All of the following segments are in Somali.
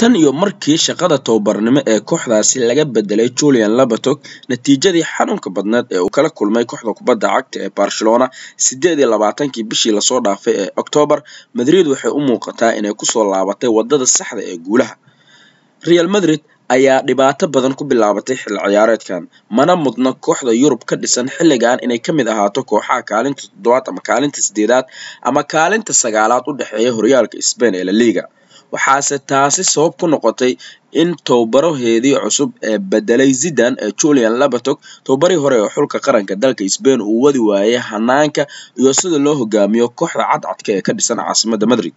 tan iyo markii shaqada tababarnimo ee kooxdaasi laga bedelay julian labatok natiijadii xanuunka badneed ee uu kala kulmay kooxda kubadda cagta ee barcelona sideed labaatankii bishii lasoo dhaafay ee octoobar madrid waxay u muuqataa inay kusoo laabatay wadada saxda ee guulaha real madrid ayaa dhibaato badan ku bilaabatay xilli ciyaareedkan mana mudna kooxda yurub ka dhisan xilligan inay ka mid ahaato kooxaha kaalinta toddobaad ama kaalinta sideedaad ama kaalinta sagaalaad u dhexeeya horyaalka spain ee la liiga waxaase taasi sabab ku noqotay in tobabaraheedii cusub ee bedelay zidan ee julian labatog tobabarihii hore ee xulka qaranka dalka sbain uu wadi waayay hanaanka iyo sida loo hogaamiyo kooxda cadcadka ee ka dhisan caasimada madrid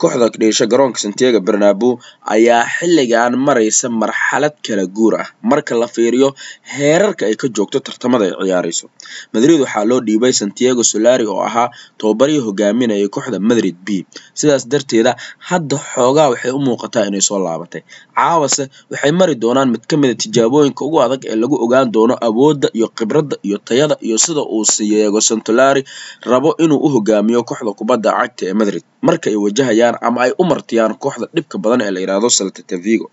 Kooxda dhiisha garoonka Santiago Bernabeu ayaa xilligan maraysa marxalad kala guur ah marka la fiiriyo heerarka ay ka joogto tartamada ay ciyaareyso. Madrid waxaa loo dhiibay Santiago Solari oo ahaa tobabarihii hogaaminayay kooxda Madrid B, sidaas darteeda hadda xoogaa waxay u muuqataa inay soo laabatay. Caawase waxay mari doonaan mid ka mida ah tijaabooyinka ugu adag ee lagu ogaan doono awoodda iyo khibradda iyo tayada iyo sida uu Santiago Solari rabo inuu u hogaamiyo kooxda kubadda cagta ee Madrid marka wajahayaan ama ay u martiyaan kooxda dhibka badan ee la yidhaahdo saltata vigo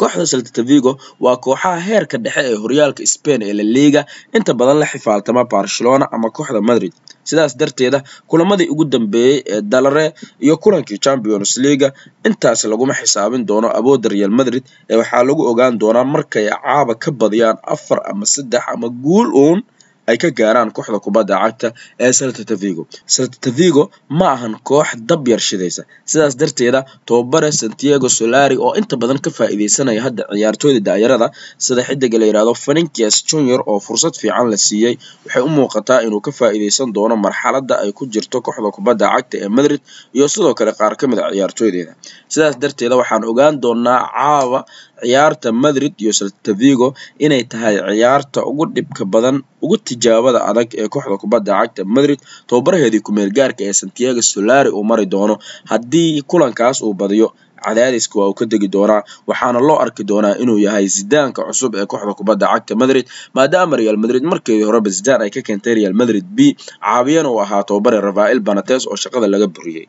kooxda saltata vigo waa kooxaha heerka dhexe ee horyaalka spain ee la liiga inta badan la xifaaltama barcelona ama kooxda madrid sidaas darteeda kulamadii ugu dambeeyey ee dalare iyo kulankii champions leaga intaas laguma xisaabin doono abooda real madrid ee waxaa lagu ogaan doonaa markay caaba ka badiyaan afar ama saddex ama guul uun ay ka gaaraan kooxda kubadda cagta ee celta vigo celta vigo ma ahan koox dab yar shidaysa sidaas darteeda tobabare santiago solari oo inta badan ka faa'iidaysanaya hadda ciyaartooyda daayarada sida xidiga la yidhahdo faninkias junior oo fursad fiican la siiyey waxay u muuqataa inuu ka faa'iidaysan doono marxaladda ay ku jirto kooxda kubadda cagta ee madrid iyo sidoo kale qaar ka mid a ah ciyaartooydeeda sidaas darteeda waxaan ogaan doonaa caawa ciyaarta madrid iyo salta vigo inay tahay ciyaarta ugu dhibka badan ugu tijaabada adag ee kooxda kubadda cagta madrid tobabaraheedii ku meelgaarka ah ee santiago solari uu mari doono haddii kulankaas uu badiyo cadaadiska waa uu ka degi doonaa waxaana loo arki doonaa inuu yahay sidaanka cusub ee kooxda kubadda cagta madrid maadaama real madrid markeedii horeba sidaan ay ka keentay real madrid b caawiyana uu ahaa tobabare rafael banates oo shaqada laga buriyey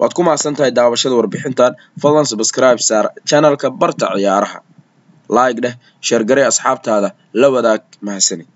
waad ku mahadsan daawashada warbixintan fadlan subscribe saar janalka barta ciyaaraha laig dheh sheergaray asxaabtaada la wadaag mahadsanid